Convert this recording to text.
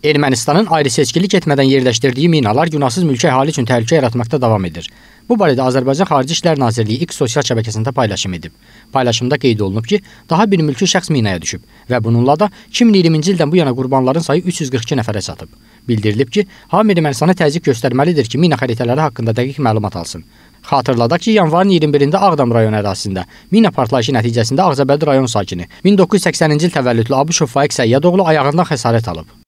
Ermənistanın ayrı-seçkilik etmədən yerləşdirdiyi minalar günahsız mülki əhali üçün təhlükə yaratmaqda davam edir. Bu barədə Azərbaycan Xarici İşlər Nazirliyi X sosial şəbəkəsində paylaşım edib. Paylaşımda qeyd olunub ki, daha bir mülki şəxs minaya düşüb və bununla da 2020-ci ildən bu yana qurbanların sayı 342 nəfərə çatıb. Bildirilib ki, hamı Ermənistana təzyiq göstərməlidir ki, mina xəritələri haqqında dəqiq məlumat alsın. Xatırladaq ki, yanvarın 21-də Ağdam rayon ərazisində mina partlayışı nəticəsində Ağcabədi rayon sakini 1980-ci il təvəllüdlü Abışov Faiq Səyyədoğlu ayağından xəsarət alıb.